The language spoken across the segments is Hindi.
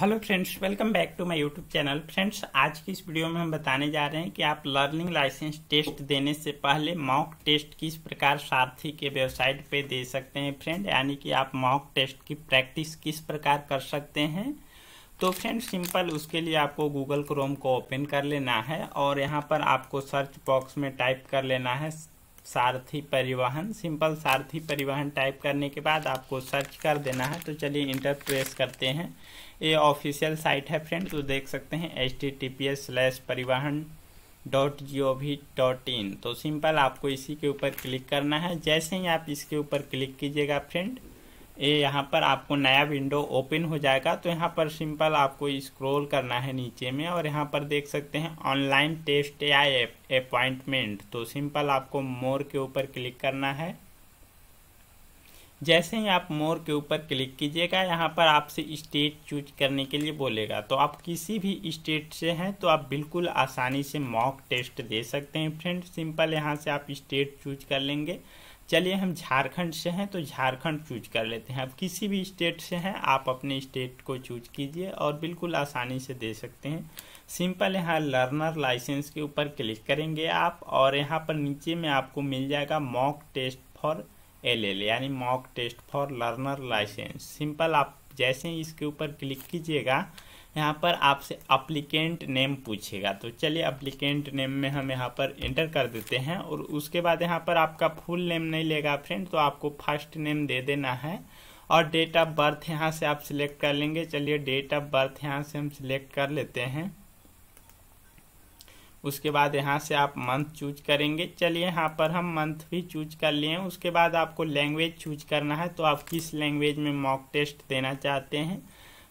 hello friends welcome back to my YouTube channel friends आज की इस वीडियो में हम बताने जा रहे हैं कि आप लर्निंग लाइसेंस टेस्ट देने से पहले मॉक टेस्ट किस प्रकार सारथी के वेबसाइट पे दे सकते हैं फ्रेंड यानी कि आप मॉक टेस्ट की प्रैक्टिस किस प्रकार कर सकते हैं तो फ्रेंड सिंपल उसके लिए आपको गूगल क्रोम को ओपन कर लेना है और यहाँ पर आपको सर्च बॉक्स में टाइप कर लेना है सारथी परिवहन सिंपल सारथी परिवहन टाइप करने के बाद आपको सर्च कर देना है तो चलिए इंटर प्रेस करते हैं ये ऑफिशियल साइट है फ्रेंड तो देख सकते हैं H T T P S slash Parivahan dot G O V dot in तो सिंपल आपको इसी के ऊपर क्लिक करना है जैसे ही आप इसके ऊपर क्लिक कीजिएगा फ्रेंड ये यहाँ पर आपको नया विंडो ओपन हो जाएगा तो यहाँ पर सिंपल आपको स्क्रॉल करना है नीचे में और यहाँ पर देख सकते हैं ऑनलाइन टेस्ट या अपॉइंटमेंट तो सिंपल आपको मोर के ऊपर क्लिक करना है जैसे ही आप मोर के ऊपर क्लिक कीजिएगा यहाँ पर आपसे स्टेट चूज करने के लिए बोलेगा तो आप किसी भी स्टेट से हैं तो आप बिल्कुल आसानी से मॉक टेस्ट दे सकते हैं फ्रेंड सिंपल यहाँ से आप स्टेट चूज कर लेंगे चलिए हम झारखंड से हैं तो झारखंड चूज कर लेते हैं अब किसी भी स्टेट से हैं आप अपने स्टेट को चूज कीजिए और बिल्कुल आसानी से दे सकते हैं सिंपल यहाँ लर्नर लाइसेंस के ऊपर क्लिक करेंगे आप और यहाँ पर नीचे में आपको मिल जाएगा मॉक टेस्ट फॉर एलएल यानी mock test for learner licence simple आप जैसे ही इसके ऊपर क्लिक कीजिएगा यहाँ पर आपसे अप्लीकेंट नेम पूछेगा तो चलिए अप्लीकेंट नेम में हम यहाँ पर एंटर कर देते हैं और उसके बाद यहाँ पर आपका फुल नेम नहीं लेगा फ्रेंड तो आपको फर्स्ट नेम दे देना है और डेट ऑफ बर्थ यहाँ से आप सिलेक्ट कर लेंगे चलिए डेट ऑफ बर्थ यहाँ से हम सिलेक्ट कर लेते हैं उसके बाद यहाँ से आप मंथ चूज करेंगे चलिए यहाँ पर हम मंथ भी चूज कर लिए हैं उसके बाद आपको लैंग्वेज चूज करना है तो आप किस लैंग्वेज में मॉक टेस्ट देना चाहते हैं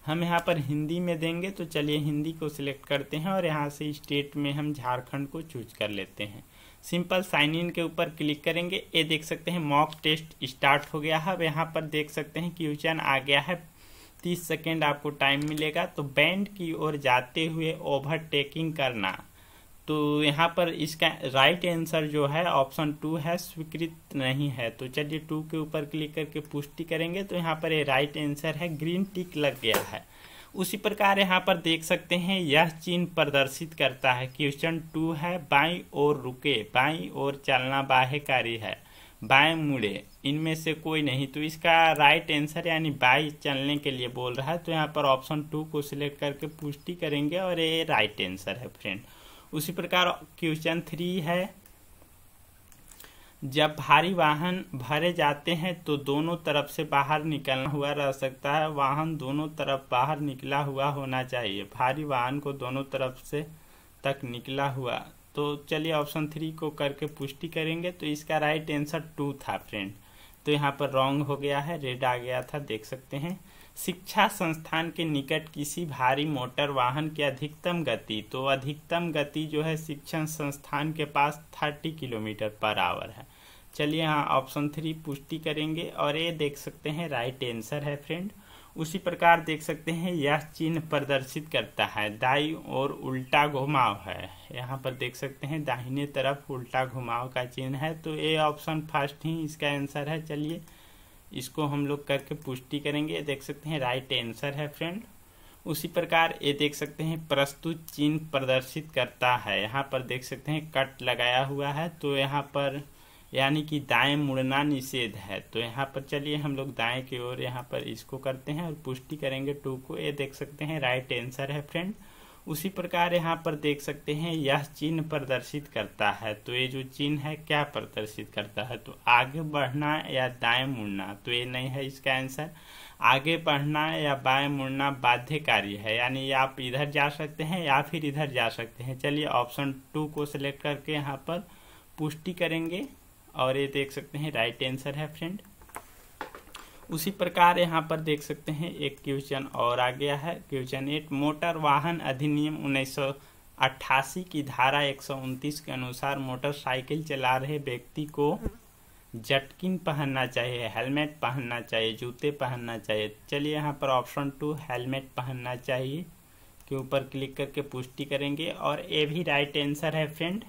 हम यहाँ पर हिंदी में देंगे तो चलिए हिंदी को सिलेक्ट करते हैं और यहाँ से स्टेट में हम झारखंड को चूज कर लेते हैं सिंपल साइन इन के ऊपर क्लिक करेंगे ये देख सकते हैं मॉक टेस्ट स्टार्ट हो गया है अब यहाँ पर देख सकते हैं क्वेश्चन आ गया है तीस सेकेंड आपको टाइम मिलेगा तो बैंड की ओर जाते हुए ओवरटेकिंग करना तो यहाँ पर इसका राइट आंसर जो है ऑप्शन टू है स्वीकृत नहीं है तो चलिए टू के ऊपर क्लिक करके पुष्टि करेंगे तो यहाँ पर ये राइट आंसर है ग्रीन टिक लग गया है उसी प्रकार यहाँ पर देख सकते हैं यह चिन्ह प्रदर्शित करता है क्वेश्चन टू है बाई और रुके बाई और चलना बाह्यकारी है बाएं मुड़े इनमें से कोई नहीं तो इसका राइट आंसर यानी बाई चलने के लिए बोल रहा है तो यहाँ पर ऑप्शन टू को सिलेक्ट करके पुष्टि करेंगे और ये राइट आंसर है फ्रेंड उसी प्रकार क्वेश्चन थ्री है जब भारी वाहन भरे जाते हैं तो दोनों तरफ से बाहर निकलना हुआ रह सकता है वाहन दोनों तरफ बाहर निकला हुआ होना चाहिए भारी वाहन को दोनों तरफ से तक निकला हुआ तो चलिए ऑप्शन थ्री को करके पुष्टि करेंगे तो इसका राइट आंसर टू था फ्रेंड तो यहाँ पर रॉन्ग हो गया है रेड आ गया था देख सकते हैं शिक्षा संस्थान के निकट किसी भारी मोटर वाहन की अधिकतम गति तो अधिकतम गति जो है शिक्षण संस्थान के पास थर्टी किलोमीटर पर आवर है चलिए यहाँ ऑप्शन थ्री पुष्टि करेंगे और ये देख सकते हैं राइट आंसर है फ्रेंड उसी प्रकार देख सकते हैं यह चिन्ह प्रदर्शित करता है दाई और उल्टा घुमाव है यहाँ पर देख सकते हैं दाहिने तरफ उल्टा घुमाव का चिन्ह है तो ये ऑप्शन फर्स्ट ही इसका आंसर है चलिए इसको हम लोग करके पुष्टि करेंगे देख सकते हैं राइट आंसर है फ्रेंड उसी प्रकार ये देख सकते हैं प्रस्तुत चिन्ह प्रदर्शित करता है यहाँ पर देख सकते हैं कट लगाया हुआ है तो यहाँ पर यानी कि दाएं मुड़ना निषेध है तो यहाँ पर चलिए हम लोग दाएं की ओर यहाँ पर इसको करते हैं और पुष्टि करेंगे टू को ये देख सकते हैं राइट आंसर है फ्रेंड उसी प्रकार यहाँ पर देख सकते हैं यह चिन्ह प्रदर्शित करता है तो ये जो चिन्ह है क्या प्रदर्शित करता है तो आगे बढ़ना या दाएं मुड़ना तो ये नहीं है इसका आंसर आगे बढ़ना या बाएं मुड़ना बाध्यकारी है यानी आप इधर जा सकते हैं या फिर इधर जा सकते हैं चलिए ऑप्शन टू को सिलेक्ट करके यहाँ पर पुष्टि करेंगे और ये देख सकते हैं राइट आंसर है फ्रेंड उसी प्रकार यहाँ पर देख सकते हैं एक क्वेश्चन और आ गया है क्वेश्चन एट मोटर वाहन अधिनियम उन्नीस अट्ठासी की धारा एक के अनुसार मोटरसाइकिल चला रहे व्यक्ति को जटकिन पहनना चाहिए हेलमेट पहनना चाहिए जूते पहनना चाहिए चलिए यहाँ पर ऑप्शन टू हेलमेट पहनना चाहिए के ऊपर क्लिक करके पुष्टि करेंगे और ये भी राइट आंसर है फ्रेंड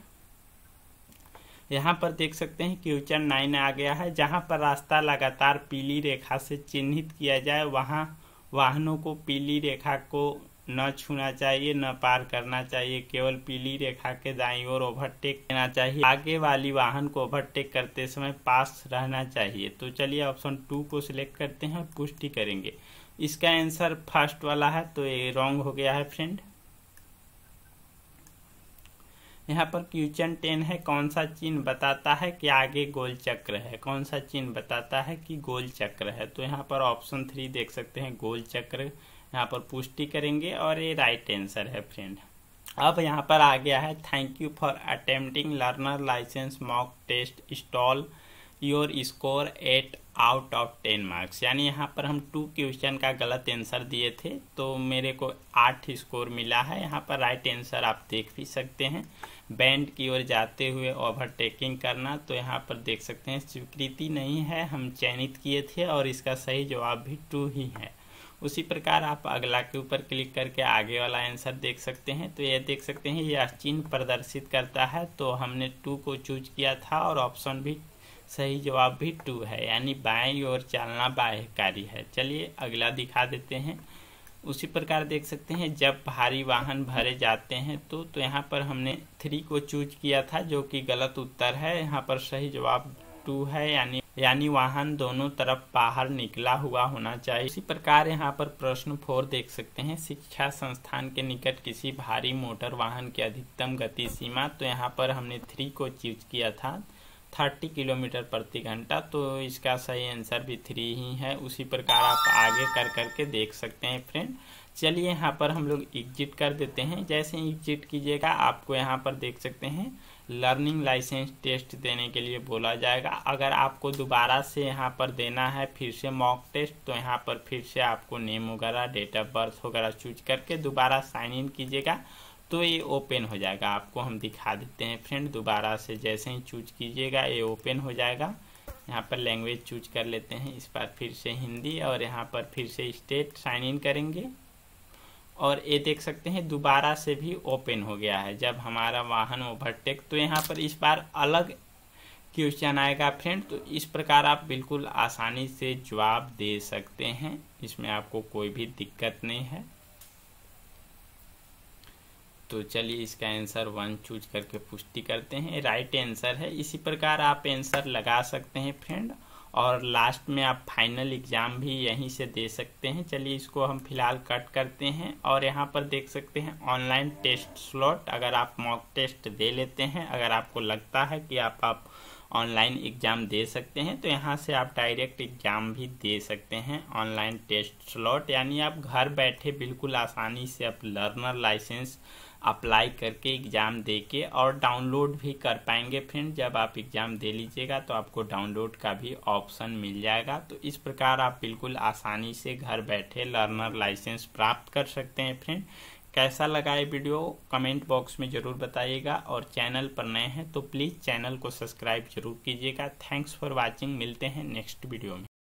यहाँ पर देख सकते हैं कि नाइन आ गया है जहाँ पर रास्ता लगातार पीली रेखा से चिन्हित किया जाए वहाँ वाहनों को पीली रेखा को न छूना चाहिए न पार करना चाहिए केवल पीली रेखा के दाईं ओर ओवरटेक देना चाहिए आगे वाली वाहन को ओवरटेक करते समय पास रहना चाहिए तो चलिए ऑप्शन टू को सिलेक्ट करते हैं और पुष्टि करेंगे इसका आंसर फर्स्ट वाला है तो ये रॉन्ग हो गया है फ्रेंड यहाँ पर क्वेश्चन टेन है कौन सा चिन्ह बताता है कि आगे गोल चक्र है कौन सा चिन्ह बताता है कि गोल चक्र है तो यहाँ पर ऑप्शन थ्री देख सकते हैं गोल चक्र यहाँ पर पुष्टि करेंगे और ये राइट आंसर है फ्रेंड अब यहाँ पर आ गया है thank you for attempting learner licence mock test stall your score eight out of ten marks यानी यहाँ पर हम टू क्वेश्चन का गलत आंसर दिए थे तो मेरे को आठ स्कोर मिला है यहाँ पर राइट आंसर आप देख भी सकते हैं बैंड की ओर जाते हुए ओवरटेकिंग करना तो यहाँ पर देख सकते हैं स्वीकृति नहीं है हम चयनित किए थे और इसका सही जवाब भी टू ही है उसी प्रकार आप अगला के ऊपर क्लिक करके आगे वाला आंसर देख सकते हैं तो यह देख सकते हैं यह चिन्ह प्रदर्शित करता है तो हमने टू को चूज किया था और ऑप्शन भी सही जवाब भी टू है यानी बाएं ओर चलना बाह्यकारी है चलिए अगला दिखा देते हैं उसी प्रकार देख सकते हैं जब भारी वाहन भरे जाते हैं तो तो यहाँ पर हमने थ्री को चूज किया था जो कि गलत उत्तर है यहाँ पर सही जवाब टू है यानी यानी वाहन दोनों तरफ बाहर निकला हुआ होना चाहिए इसी प्रकार यहाँ पर प्रश्न फोर देख सकते हैं शिक्षा संस्थान के निकट किसी भारी मोटर वाहन की अधिकतम गति सीमा तो यहाँ पर हमने थ्री को चूज किया था थर्टी किलोमीटर प्रति घंटा तो इसका सही आंसर भी थ्री ही है उसी प्रकार आप आगे कर करके देख सकते हैं फ्रेंड चलिए यहाँ पर हम लोग एग्जिट कर देते हैं जैसे एग्जिट कीजिएगा आपको यहाँ पर देख सकते हैं लर्निंग लाइसेंस टेस्ट देने के लिए बोला जाएगा अगर आपको दोबारा से यहाँ पर देना है फिर से मॉक टेस्ट तो यहाँ पर फिर से आपको नेम वगैरह डेट ऑफ बर्थ वगैरह चूज करके दोबारा साइन इन कीजिएगा तो ये ओपन हो जाएगा आपको हम दिखा देते हैं फ्रेंड दोबारा से जैसे ही चूज कीजिएगा ये ओपन हो जाएगा यहाँ पर लैंग्वेज चूज कर लेते हैं इस बार फिर से हिंदी और यहाँ पर फिर से स्टेट साइन इन करेंगे और ये देख सकते हैं दोबारा से भी ओपन हो गया है जब हमारा वाहन ओवरटेक तो यहाँ पर इस बार अलग क्वेश्चन आएगा फ्रेंड तो इस प्रकार आप बिल्कुल आसानी से जवाब दे सकते हैं इसमें आपको कोई भी दिक्कत नहीं है तो चलिए इसका आंसर वन चूज करके पुष्टि करते हैं राइट आंसर है इसी प्रकार आप आंसर लगा सकते हैं फ्रेंड और लास्ट में आप फाइनल एग्ज़ाम भी यहीं से दे सकते हैं चलिए इसको हम फिलहाल कट करते हैं और यहाँ पर देख सकते हैं ऑनलाइन टेस्ट स्लॉट अगर आप मॉक टेस्ट दे लेते हैं अगर आपको लगता है कि आप आप ऑनलाइन एग्ज़ाम दे सकते हैं तो यहाँ से आप डायरेक्ट एग्ज़ाम भी दे सकते हैं ऑनलाइन टेस्ट स्लॉट यानी आप घर बैठे बिल्कुल आसानी से आप लर्नर लाइसेंस अप्लाई करके एग्ज़ाम दे के और डाउनलोड भी कर पाएंगे फ्रेंड जब आप एग्ज़ाम दे लीजिएगा तो आपको डाउनलोड का भी ऑप्शन मिल जाएगा तो इस प्रकार आप बिल्कुल आसानी से घर बैठे लर्नर लाइसेंस प्राप्त कर सकते हैं फ्रेंड कैसा लगा ये वीडियो कमेंट बॉक्स में ज़रूर बताइएगा और चैनल पर नए हैं तो प्लीज़ चैनल को सब्सक्राइब जरूर कीजिएगा थैंक्स फॉर वॉचिंग मिलते हैं नेक्स्ट वीडियो में